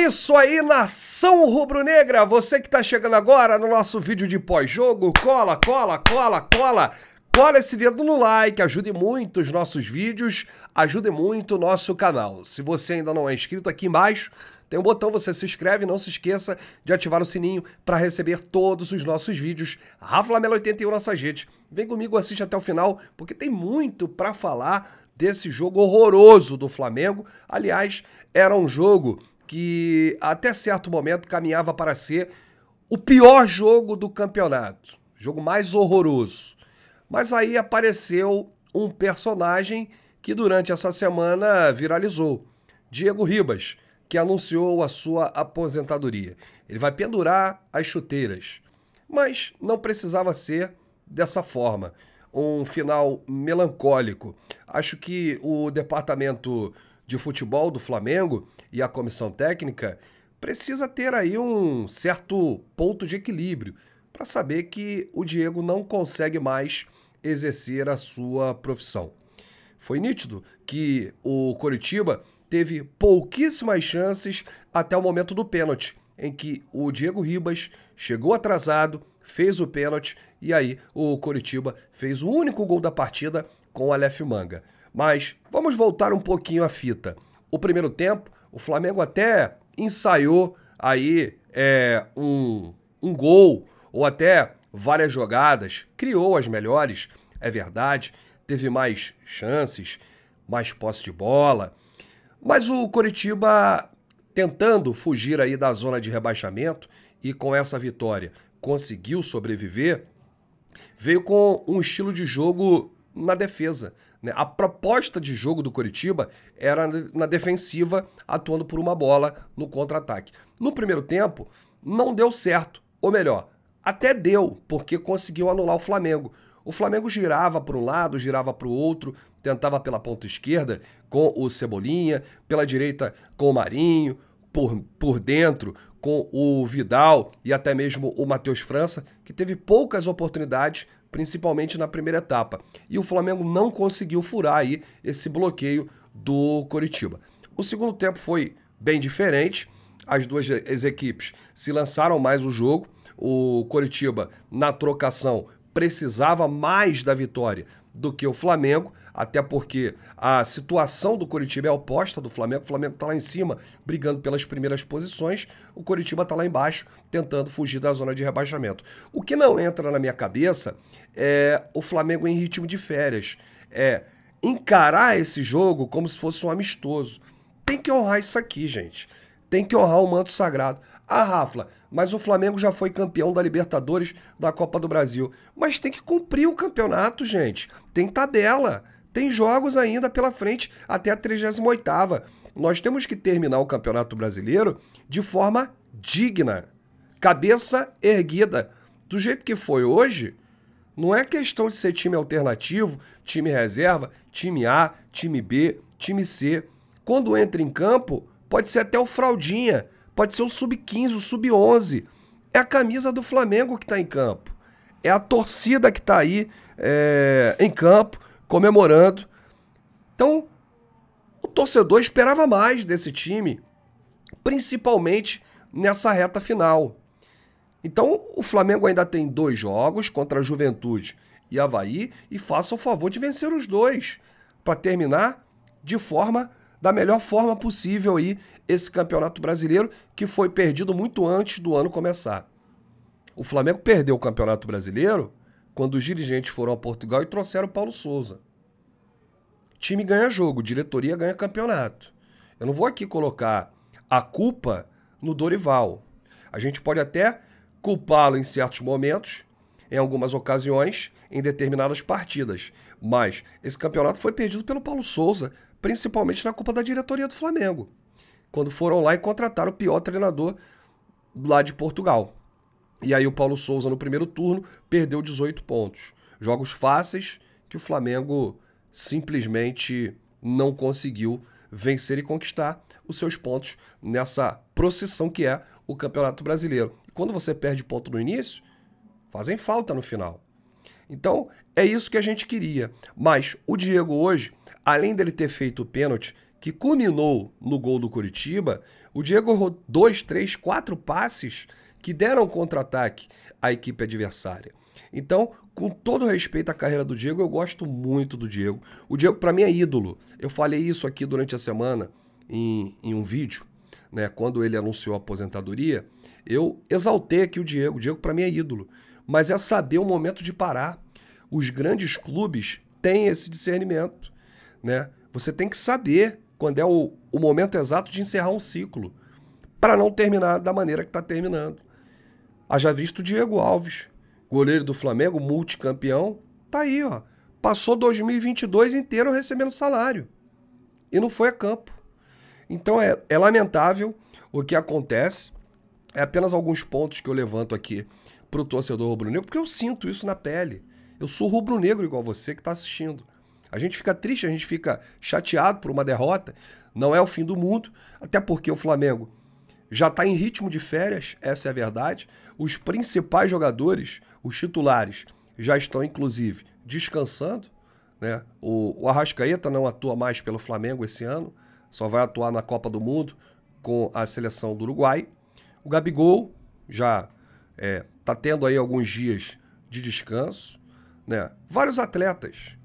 É isso aí, nação rubro-negra! Você que está chegando agora no nosso vídeo de pós-jogo, cola, cola, cola, cola! Cola esse dedo no like, ajude muito os nossos vídeos, ajude muito o nosso canal. Se você ainda não é inscrito, aqui embaixo tem um botão, você se inscreve, não se esqueça de ativar o sininho para receber todos os nossos vídeos. Rafa Lamela 81 nossa gente Vem comigo, assiste até o final, porque tem muito para falar desse jogo horroroso do Flamengo. Aliás, era um jogo que até certo momento caminhava para ser o pior jogo do campeonato, jogo mais horroroso. Mas aí apareceu um personagem que durante essa semana viralizou, Diego Ribas, que anunciou a sua aposentadoria. Ele vai pendurar as chuteiras. Mas não precisava ser dessa forma, um final melancólico. Acho que o departamento de futebol do Flamengo e a comissão técnica precisa ter aí um certo ponto de equilíbrio para saber que o Diego não consegue mais exercer a sua profissão. Foi nítido que o Coritiba teve pouquíssimas chances até o momento do pênalti, em que o Diego Ribas chegou atrasado, fez o pênalti e aí o Coritiba fez o único gol da partida com o Aleph Manga. Mas vamos voltar um pouquinho à fita. O primeiro tempo, o Flamengo até ensaiou aí é, um, um gol ou até várias jogadas, criou as melhores, é verdade, teve mais chances, mais posse de bola. Mas o Coritiba tentando fugir aí da zona de rebaixamento e com essa vitória conseguiu sobreviver, veio com um estilo de jogo na defesa, né? A proposta de jogo do Coritiba era na defensiva, atuando por uma bola no contra-ataque. No primeiro tempo, não deu certo. Ou melhor, até deu, porque conseguiu anular o Flamengo. O Flamengo girava para um lado, girava para o outro, tentava pela ponta esquerda com o Cebolinha, pela direita com o Marinho, por, por dentro com o Vidal e até mesmo o Matheus França, que teve poucas oportunidades principalmente na primeira etapa. E o Flamengo não conseguiu furar aí esse bloqueio do Coritiba. O segundo tempo foi bem diferente. As duas as equipes se lançaram mais o jogo. O Coritiba na trocação precisava mais da vitória do que o Flamengo até porque a situação do Curitiba é oposta do Flamengo. O Flamengo está lá em cima, brigando pelas primeiras posições. O Curitiba está lá embaixo, tentando fugir da zona de rebaixamento. O que não entra na minha cabeça é o Flamengo em ritmo de férias. É encarar esse jogo como se fosse um amistoso. Tem que honrar isso aqui, gente. Tem que honrar o manto sagrado. Ah, Rafa, mas o Flamengo já foi campeão da Libertadores, da Copa do Brasil. Mas tem que cumprir o campeonato, gente. Tem tabela. Tem jogos ainda pela frente até a 38 Nós temos que terminar o Campeonato Brasileiro de forma digna, cabeça erguida. Do jeito que foi hoje, não é questão de ser time alternativo, time reserva, time A, time B, time C. Quando entra em campo, pode ser até o fraldinha, pode ser o sub-15, o sub-11. É a camisa do Flamengo que está em campo. É a torcida que está aí é, em campo comemorando. Então, o torcedor esperava mais desse time, principalmente nessa reta final. Então, o Flamengo ainda tem dois jogos contra a Juventude e Havaí e faça o favor de vencer os dois para terminar de forma da melhor forma possível aí esse Campeonato Brasileiro que foi perdido muito antes do ano começar. O Flamengo perdeu o Campeonato Brasileiro quando os dirigentes foram a Portugal e trouxeram Paulo Souza. Time ganha jogo, diretoria ganha campeonato. Eu não vou aqui colocar a culpa no Dorival. A gente pode até culpá-lo em certos momentos, em algumas ocasiões, em determinadas partidas. Mas esse campeonato foi perdido pelo Paulo Souza, principalmente na culpa da diretoria do Flamengo, quando foram lá e contrataram o pior treinador lá de Portugal. E aí o Paulo Souza, no primeiro turno, perdeu 18 pontos. Jogos fáceis que o Flamengo simplesmente não conseguiu vencer e conquistar os seus pontos nessa procissão que é o Campeonato Brasileiro. quando você perde ponto no início, fazem falta no final. Então, é isso que a gente queria. Mas o Diego hoje, além dele ter feito o pênalti, que culminou no gol do Curitiba, o Diego errou dois, três, quatro passes que deram contra-ataque à equipe adversária. Então, com todo respeito à carreira do Diego, eu gosto muito do Diego. O Diego, para mim, é ídolo. Eu falei isso aqui durante a semana em, em um vídeo, né? Quando ele anunciou a aposentadoria, eu exaltei aqui o Diego. O Diego, para mim, é ídolo. Mas é saber o momento de parar. Os grandes clubes têm esse discernimento, né? Você tem que saber quando é o, o momento exato de encerrar um ciclo, para não terminar da maneira que está terminando. Haja visto Diego Alves, goleiro do Flamengo, multicampeão, tá aí, ó. Passou 2022 inteiro recebendo salário e não foi a campo. Então é, é lamentável o que acontece. É apenas alguns pontos que eu levanto aqui pro torcedor rubro-negro, porque eu sinto isso na pele. Eu sou rubro-negro igual você que está assistindo. A gente fica triste, a gente fica chateado por uma derrota. Não é o fim do mundo, até porque o Flamengo já está em ritmo de férias, essa é a verdade. Os principais jogadores, os titulares, já estão inclusive descansando. Né? O, o Arrascaeta não atua mais pelo Flamengo esse ano, só vai atuar na Copa do Mundo com a seleção do Uruguai. O Gabigol já está é, tá tendo aí alguns dias de descanso. Né? Vários atletas.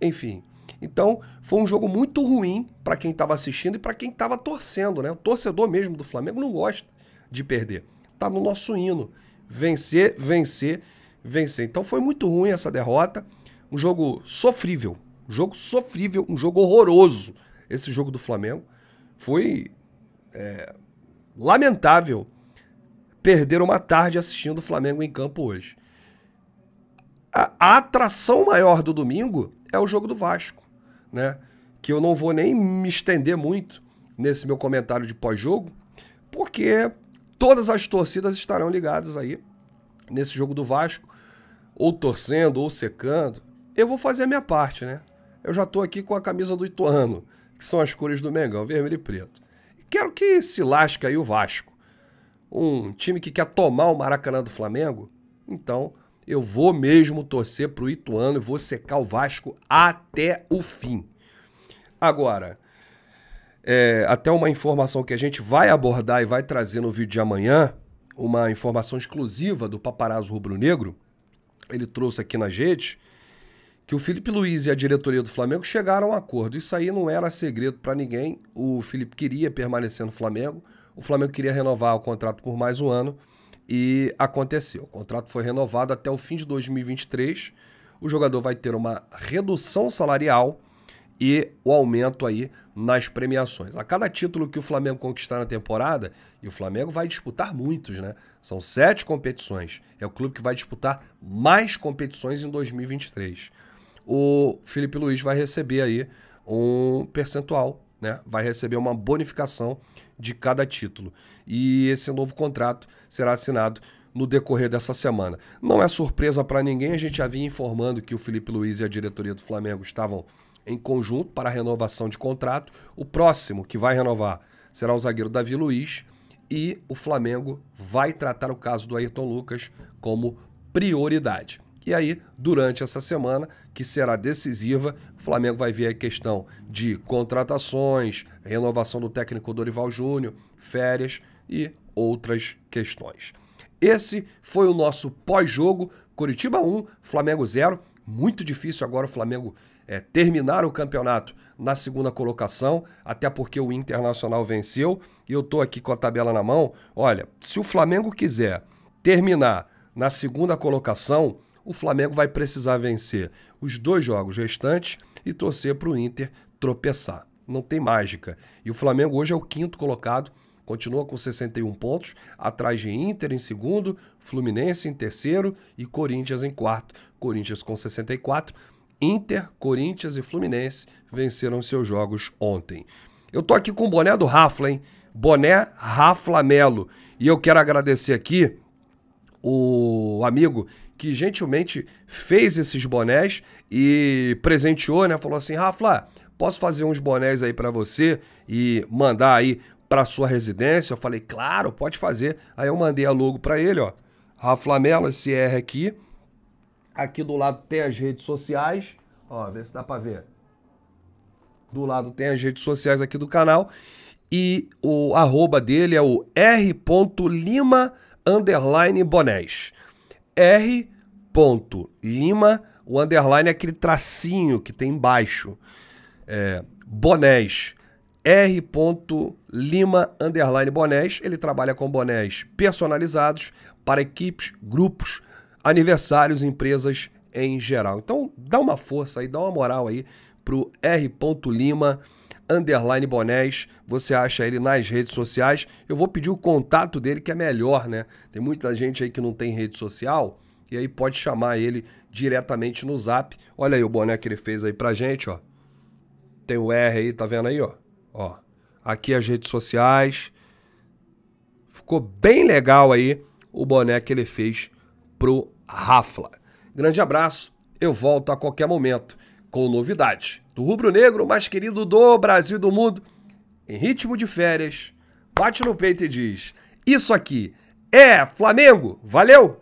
Enfim, então, foi um jogo muito ruim para quem estava assistindo e para quem estava torcendo, né? O torcedor mesmo do Flamengo não gosta de perder. Tá no nosso hino. Vencer, vencer, vencer. Então foi muito ruim essa derrota. Um jogo sofrível. Um jogo sofrível, um jogo horroroso. Esse jogo do Flamengo. Foi é, lamentável perder uma tarde assistindo o Flamengo em campo hoje. A, a atração maior do domingo é o jogo do Vasco né? Que eu não vou nem me estender muito nesse meu comentário de pós-jogo, porque todas as torcidas estarão ligadas aí nesse jogo do Vasco, ou torcendo, ou secando. Eu vou fazer a minha parte, né? Eu já estou aqui com a camisa do Ituano, que são as cores do Mengão, vermelho e preto. E quero que se lasque aí o Vasco. Um time que quer tomar o Maracanã do Flamengo, então eu vou mesmo torcer para o Ituano e vou secar o Vasco até o fim. Agora, é, até uma informação que a gente vai abordar e vai trazer no vídeo de amanhã, uma informação exclusiva do paparazzo rubro-negro, ele trouxe aqui na gente, que o Felipe Luiz e a diretoria do Flamengo chegaram a um acordo. Isso aí não era segredo para ninguém. O Felipe queria permanecer no Flamengo, o Flamengo queria renovar o contrato por mais um ano. E aconteceu. O contrato foi renovado até o fim de 2023. O jogador vai ter uma redução salarial e o aumento aí nas premiações. A cada título que o Flamengo conquistar na temporada, e o Flamengo vai disputar muitos, né? São sete competições. É o clube que vai disputar mais competições em 2023. O Felipe Luiz vai receber aí um percentual né, vai receber uma bonificação de cada título. E esse novo contrato será assinado no decorrer dessa semana. Não é surpresa para ninguém, a gente já vinha informando que o Felipe Luiz e a diretoria do Flamengo estavam em conjunto para a renovação de contrato. O próximo que vai renovar será o zagueiro Davi Luiz e o Flamengo vai tratar o caso do Ayrton Lucas como prioridade. E aí, durante essa semana, que será decisiva, o Flamengo vai ver a questão de contratações, renovação do técnico Dorival Júnior, férias e outras questões. Esse foi o nosso pós-jogo Curitiba 1, Flamengo 0. Muito difícil agora o Flamengo é, terminar o campeonato na segunda colocação, até porque o Internacional venceu e eu estou aqui com a tabela na mão. Olha, se o Flamengo quiser terminar na segunda colocação, o Flamengo vai precisar vencer os dois jogos restantes e torcer para o Inter tropeçar. Não tem mágica. E o Flamengo hoje é o quinto colocado, continua com 61 pontos, atrás de Inter em segundo, Fluminense em terceiro e Corinthians em quarto. Corinthians com 64. Inter, Corinthians e Fluminense venceram seus jogos ontem. Eu tô aqui com o boné do Rafa, hein? Boné Rafa Melo. E eu quero agradecer aqui o amigo que gentilmente fez esses bonés e presenteou, né? Falou assim: Rafa, posso fazer uns bonés aí para você e mandar aí para sua residência? Eu falei: claro, pode fazer. Aí eu mandei a logo para ele, ó. Rafa Mello, esse R aqui. Aqui do lado tem as redes sociais. Ó, vê se dá para ver. Do lado tem as redes sociais aqui do canal. E o arroba dele é o r.lima underline bonés. R. Lima, o underline é aquele tracinho que tem embaixo. É, bonés. R. Lima, underline bonés. Ele trabalha com bonés personalizados para equipes, grupos, aniversários, empresas em geral. Então, dá uma força aí, dá uma moral aí pro R. Lima underline bonés. Você acha ele nas redes sociais. Eu vou pedir o contato dele, que é melhor, né? Tem muita gente aí que não tem rede social. E aí pode chamar ele diretamente no zap. Olha aí o boné que ele fez aí pra gente, ó. Tem o R aí, tá vendo aí, ó? Ó. Aqui as redes sociais. Ficou bem legal aí o boné que ele fez pro Rafla. Grande abraço. Eu volto a qualquer momento com novidades do rubro-negro mais querido do Brasil e do mundo, em ritmo de férias, bate no peito e diz: Isso aqui é Flamengo! Valeu!